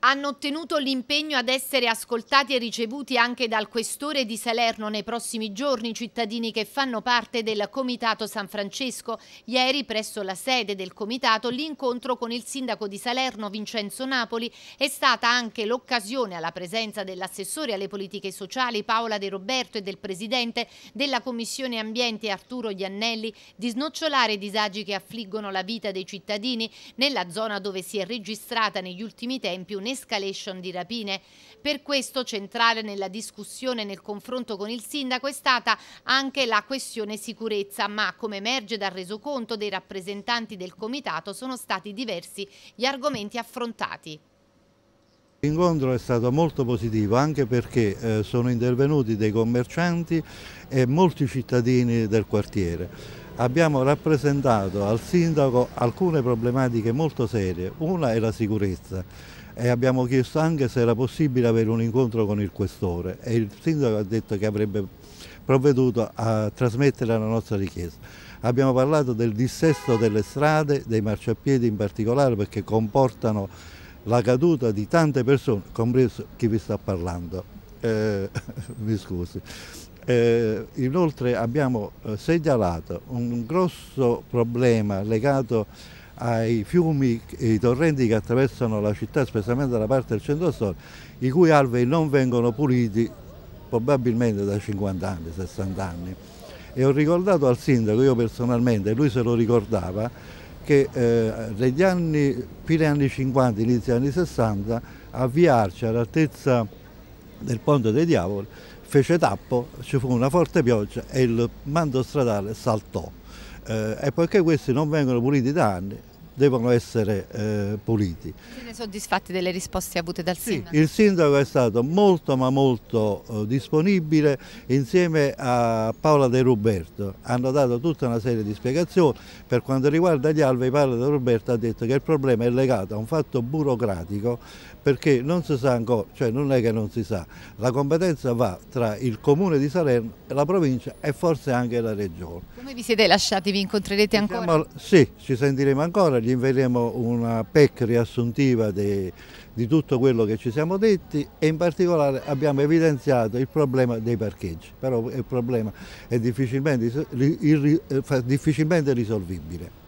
hanno ottenuto l'impegno ad essere ascoltati e ricevuti anche dal questore di Salerno nei prossimi giorni cittadini che fanno parte del Comitato San Francesco. Ieri presso la sede del Comitato l'incontro con il sindaco di Salerno Vincenzo Napoli è stata anche l'occasione alla presenza dell'assessore alle politiche sociali Paola De Roberto e del presidente della Commissione Ambiente Arturo Giannelli di snocciolare i disagi che affliggono la vita dei cittadini nella zona dove si è registrata negli ultimi tempi un un'escalation di rapine. Per questo centrale nella discussione e nel confronto con il sindaco è stata anche la questione sicurezza, ma come emerge dal resoconto dei rappresentanti del comitato sono stati diversi gli argomenti affrontati. L'incontro è stato molto positivo anche perché eh, sono intervenuti dei commercianti e molti cittadini del quartiere. Abbiamo rappresentato al sindaco alcune problematiche molto serie, una è la sicurezza e abbiamo chiesto anche se era possibile avere un incontro con il questore e il sindaco ha detto che avrebbe provveduto a trasmettere la nostra richiesta. Abbiamo parlato del dissesto delle strade, dei marciapiedi in particolare perché comportano la caduta di tante persone, compreso chi vi sta parlando. Eh, mi scusi. Eh, inoltre abbiamo eh, segnalato un grosso problema legato ai fiumi e ai torrenti che attraversano la città, specialmente dalla parte del centro storico, i cui alvei non vengono puliti probabilmente da 50 anni, 60 anni. E ho ricordato al sindaco, io personalmente, lui se lo ricordava, che eh, anni, fine anni 50, inizio anni 60, a Viarci, all'altezza del Ponte dei Diavoli, fece tappo, ci fu una forte pioggia e il mando stradale saltò. Eh, e poiché questi non vengono puliti da anni, devono essere eh, puliti. Siete soddisfatti delle risposte avute dal sì, sindaco? Il sindaco è stato molto ma molto eh, disponibile insieme a Paola De Ruberto, hanno dato tutta una serie di spiegazioni, per quanto riguarda gli alvei Paola De Ruberto ha detto che il problema è legato a un fatto burocratico perché non si sa ancora, cioè non è che non si sa, la competenza va tra il comune di Salerno, la provincia e forse anche la regione. Come vi siete lasciati? Vi incontrerete ancora? Siamo, sì, ci sentiremo ancora, gli invieremo una PEC riassuntiva di, di tutto quello che ci siamo detti e in particolare abbiamo evidenziato il problema dei parcheggi, però il problema è difficilmente, eh, difficilmente risolvibile.